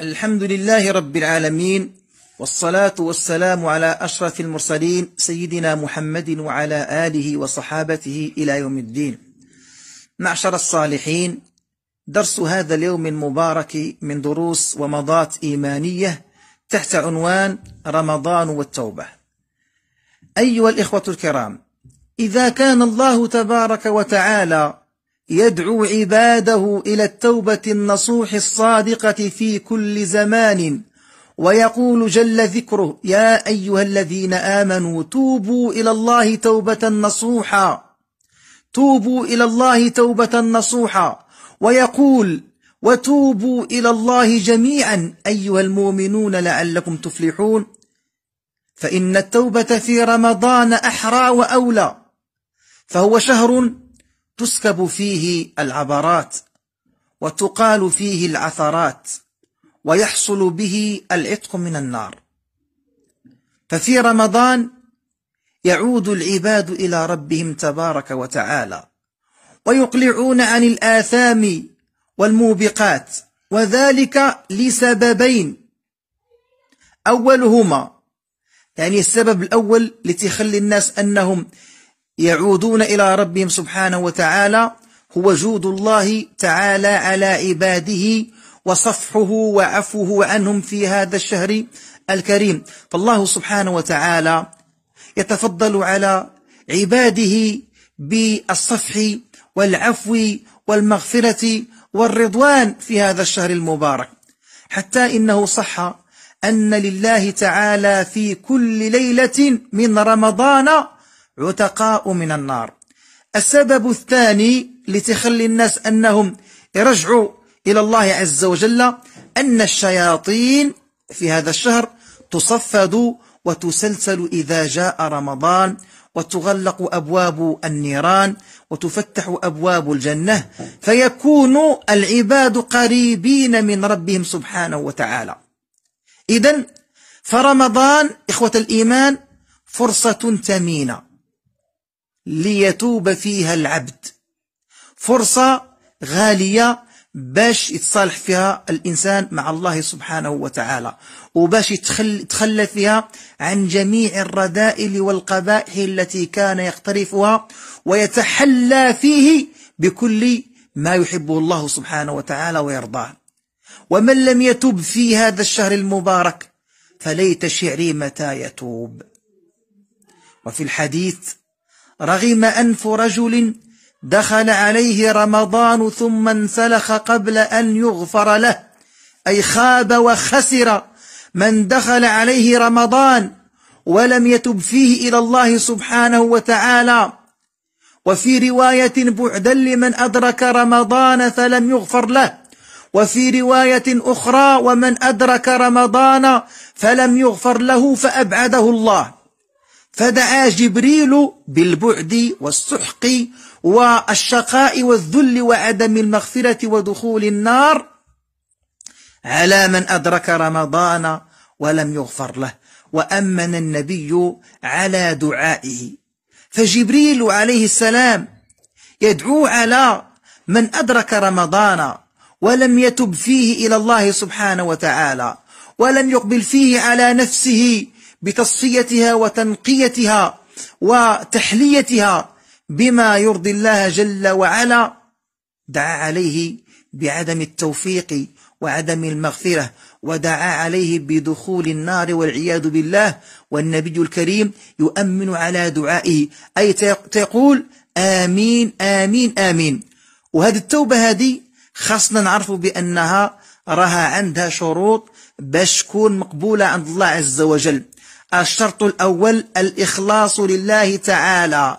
الحمد لله رب العالمين والصلاة والسلام على أشرف المرسلين سيدنا محمد وعلى آله وصحابته إلى يوم الدين معشر الصالحين درس هذا اليوم المبارك من دروس ومضات إيمانية تحت عنوان رمضان والتوبة أيها الإخوة الكرام إذا كان الله تبارك وتعالى يدعو عباده إلى التوبة النصوح الصادقة في كل زمان ويقول جل ذكره يا أيها الذين آمنوا توبوا إلى الله توبة نصوحا توبوا إلى الله توبة نصوحا ويقول وتوبوا إلى الله جميعا أيها المؤمنون لعلكم تفلحون فإن التوبة في رمضان أحرى وأولى فهو شهر تسكب فيه العبرات وتقال فيه العثرات ويحصل به العتق من النار ففي رمضان يعود العباد إلى ربهم تبارك وتعالى ويقلعون عن الآثام والموبقات وذلك لسببين أولهما يعني السبب الأول لتخلي الناس أنهم يعودون إلى ربهم سبحانه وتعالى هو جود الله تعالى على عباده وصفحه وعفوه عنهم في هذا الشهر الكريم فالله سبحانه وتعالى يتفضل على عباده بالصفح والعفو والمغفرة والرضوان في هذا الشهر المبارك حتى إنه صح أن لله تعالى في كل ليلة من رمضان عتقاء من النار السبب الثاني لتخلي الناس أنهم يرجعوا إلى الله عز وجل أن الشياطين في هذا الشهر تصفد وتسلسل إذا جاء رمضان وتغلق أبواب النيران وتفتح أبواب الجنة فيكون العباد قريبين من ربهم سبحانه وتعالى إذا فرمضان إخوة الإيمان فرصة ثمينة ليتوب فيها العبد فرصة غالية باش يتصالح فيها الإنسان مع الله سبحانه وتعالى وباش يتخلى فيها عن جميع الرذائل والقبائح التي كان يقترفها ويتحلى فيه بكل ما يحبه الله سبحانه وتعالى ويرضاه ومن لم يتوب في هذا الشهر المبارك فليت شعري متى يتوب وفي الحديث رغم أنف رجل دخل عليه رمضان ثم انسلخ قبل أن يغفر له أي خاب وخسر من دخل عليه رمضان ولم يتب فيه إلى الله سبحانه وتعالى وفي رواية بعدا لمن أدرك رمضان فلم يغفر له وفي رواية أخرى ومن أدرك رمضان فلم يغفر له فأبعده الله فدعا جبريل بالبعد والسحق والشقاء والذل وعدم المغفرة ودخول النار على من أدرك رمضان ولم يغفر له وأمن النبي على دعائه فجبريل عليه السلام يدعو على من أدرك رمضان ولم يتب فيه إلى الله سبحانه وتعالى ولم يقبل فيه على نفسه بتصفيتها وتنقيتها وتحليتها بما يرضي الله جل وعلا دعا عليه بعدم التوفيق وعدم المغفرة ودعا عليه بدخول النار والعياذ بالله والنبي الكريم يؤمن على دعائه أي تقول آمين آمين آمين وهذه التوبة هذه خاصنا نعرف بأنها راها عندها شروط باش تكون مقبولة عند الله عز وجل الشرط الأول الإخلاص لله تعالى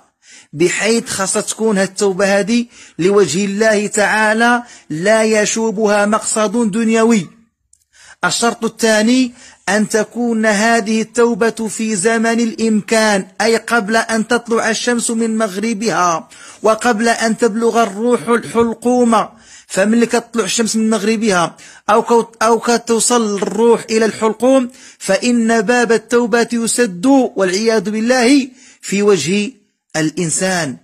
بحيث خاصة تكون هاد التوبة هادي لوجه الله تعالى لا يشوبها مقصد دنيوي الشرط الثاني أن تكون هذه التوبة في زمن الإمكان أي قبل أن تطلع الشمس من مغربها وقبل أن تبلغ الروح الحلقومة فملي كتطلع الشمس من مغربها أو أو كتوصل الروح إلى الحلقوم فإن باب التوبة يسد والعياذ بالله في وجه الإنسان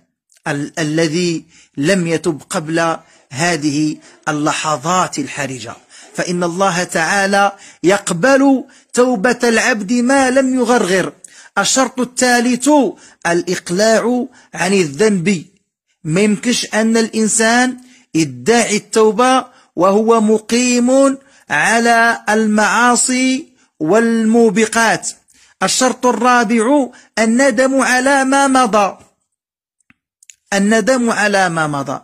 ال الذي لم يتب قبل هذه اللحظات الحرجة فإن الله تعالى يقبل توبة العبد ما لم يغرغر الشرط الثالث الإقلاع عن الذنب ما يمكنش أن الإنسان ادعي التوبه وهو مقيم على المعاصي والموبقات الشرط الرابع الندم على ما مضى الندم على ما مضى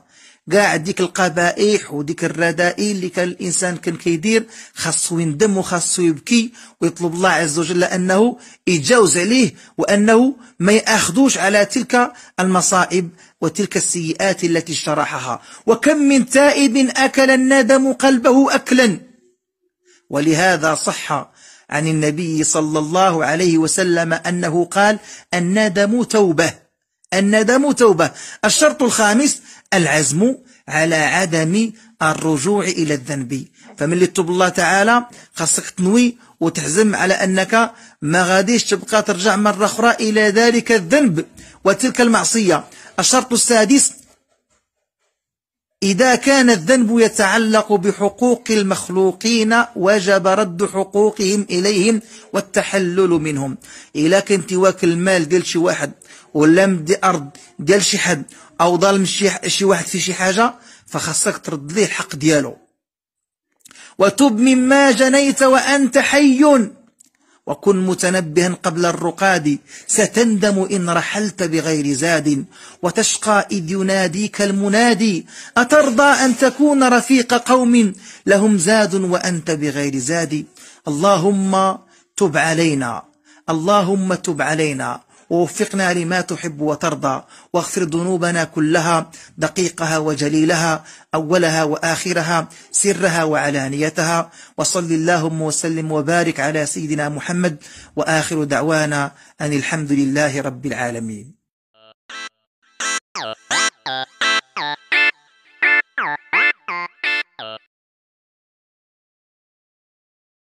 كاع ديك القبائح وديك الرذائل اللي كان الانسان كان كيدير خاصو يندم وخاصو يبكي ويطلب الله عز وجل انه يتجاوز عليه وانه ما ياخذوش على تلك المصائب وتلك السيئات التي اجترحها وكم من تائب اكل الندم قلبه اكلا ولهذا صح عن النبي صلى الله عليه وسلم انه قال الندم توبه الندم توبة الشرط الخامس العزم على عدم الرجوع إلى الذنب فملي تتوب الله تعالى خاصك تنوي وتحزم على أنك ما غاديش تبقى ترجع مرة أخرى إلى ذلك الذنب وتلك المعصية الشرط السادس إذا كان الذنب يتعلق بحقوق المخلوقين وجب رد حقوقهم إليهم والتحلل منهم إلا كنت واكل المال ديال شي واحد ولا مدي أرض ديال شي حد او ظلم شي, شي واحد في شي حاجه فخاصك ترد ليه الحق ديالو وتب مما جنيت وانت حي وكن متنبها قبل الرقاد ستندم إن رحلت بغير زاد وتشقى إذ يناديك المنادي أترضى أن تكون رفيق قوم لهم زاد وأنت بغير زاد اللهم تب علينا اللهم تب علينا ووفقنا لما تحب وترضى واغفر ذنوبنا كلها دقيقها وجليلها أولها وآخرها سرها وعلانيتها وصل اللهم وسلم وبارك على سيدنا محمد وآخر دعوانا أن الحمد لله رب العالمين